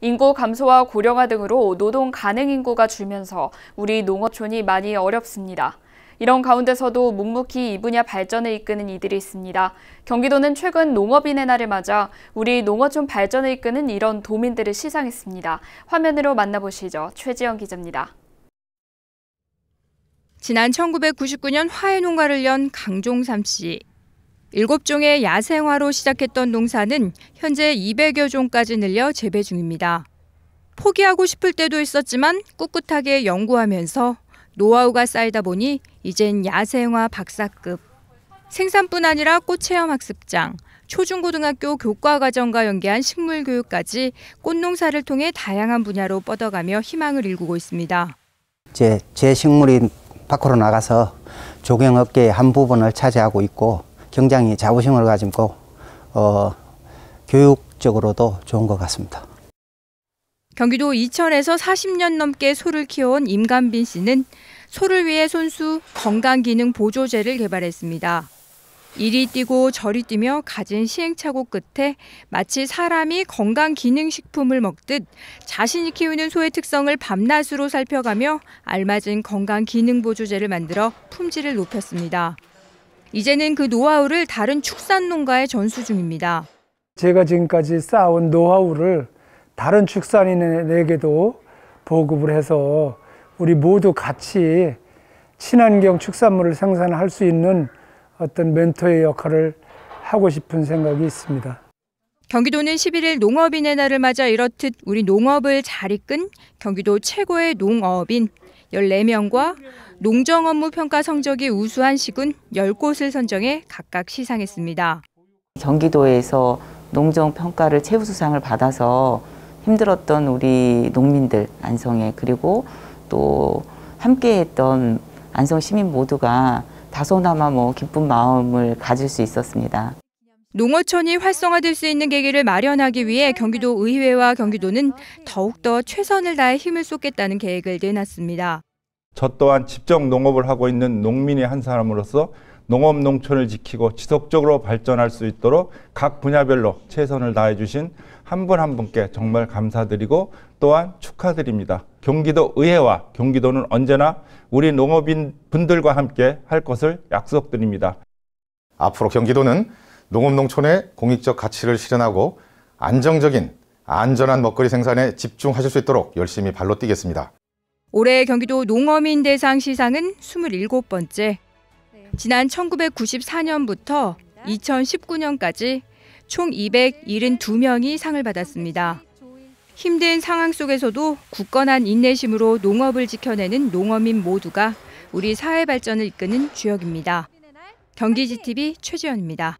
인구 감소와 고령화 등으로 노동 가능 인구가 줄면서 우리 농어촌이 많이 어렵습니다. 이런 가운데서도 묵묵히 이 분야 발전을 이끄는 이들이 있습니다. 경기도는 최근 농업인의 날을 맞아 우리 농어촌 발전을 이끄는 이런 도민들을 시상했습니다. 화면으로 만나보시죠. 최지영 기자입니다. 지난 1999년 화훼 농가를 연 강종삼 씨. 일곱 종의 야생화로 시작했던 농사는 현재 200여 종까지 늘려 재배 중입니다. 포기하고 싶을 때도 있었지만 꿋꿋하게 연구하면서 노하우가 쌓이다 보니 이젠 야생화 박사급. 생산뿐 아니라 꽃체험 학습장, 초중고등학교 교과과정과 연계한 식물교육까지 꽃농사를 통해 다양한 분야로 뻗어가며 희망을 일구고 있습니다. 제, 제 식물이 밖으로 나가서 조경업계의 한 부분을 차지하고 있고 굉장히 자부심을 가지고 어, 교육적으로도 좋은 것 같습니다. 경기도 이천에서 40년 넘게 소를 키워온 임간빈 씨는 소를 위해 손수 건강기능 보조제를 개발했습니다. 이리 뛰고 저리 뛰며 가진 시행착오 끝에 마치 사람이 건강기능식품을 먹듯 자신이 키우는 소의 특성을 밤낮으로 살펴가며 알맞은 건강기능보조제를 만들어 품질을 높였습니다. 이제는 그 노하우를 다른 축산 농가에 전수 중입니다. 제가 지금까지 쌓아온 노하우를 다른 축산인에게도 보급을 해서 우리 모두 같이 친환경 축산물을 생산할 수 있는 어떤 멘토의 역할을 하고 싶은 생각이 있습니다. 경기도는 11일 농업인의 날을 맞아 이렇듯 우리 농업을 잘 이끈 경기도 최고의 농업인 14명과 농정 업무 평가 성적이 우수한 시군 10곳을 선정해 각각 시상했습니다. 경기도에서 농정 평가를 최우수상을 받아서 힘들었던 우리 농민들 안성에 그리고 또 함께했던 안성 시민 모두가 다소나마 뭐 기쁜 마음을 가질 수 있었습니다. 농어촌이 활성화될 수 있는 계기를 마련하기 위해 경기도 의회와 경기도는 더욱더 최선을 다해 힘을 쏟겠다는 계획을 내놨습니다. 저 또한 직접 농업을 하고 있는 농민의 한 사람으로서 농업 농촌을 지키고 지속적으로 발전할 수 있도록 각 분야별로 최선을 다해 주신 한 분한 한 분께 정말 감사드리고 또한 축하드립니다. 경기도 의회와 경기도는 언제나 우리 농업인 분들과 함께 할 것을 약속드립니다. 앞으로 경기도는 농업농촌의 공익적 가치를 실현하고 안정적인 안전한 먹거리 생산에 집중하실 수 있도록 열심히 발로 뛰겠습니다. 올해 경기도 농어민 대상 시상은 27번째. 지난 1994년부터 2019년까지 총 272명이 상을 받았습니다. 힘든 상황 속에서도 굳건한 인내심으로 농업을 지켜내는 농어민 모두가 우리 사회 발전을 이끄는 주역입니다. 경기지TV 최지연입니다.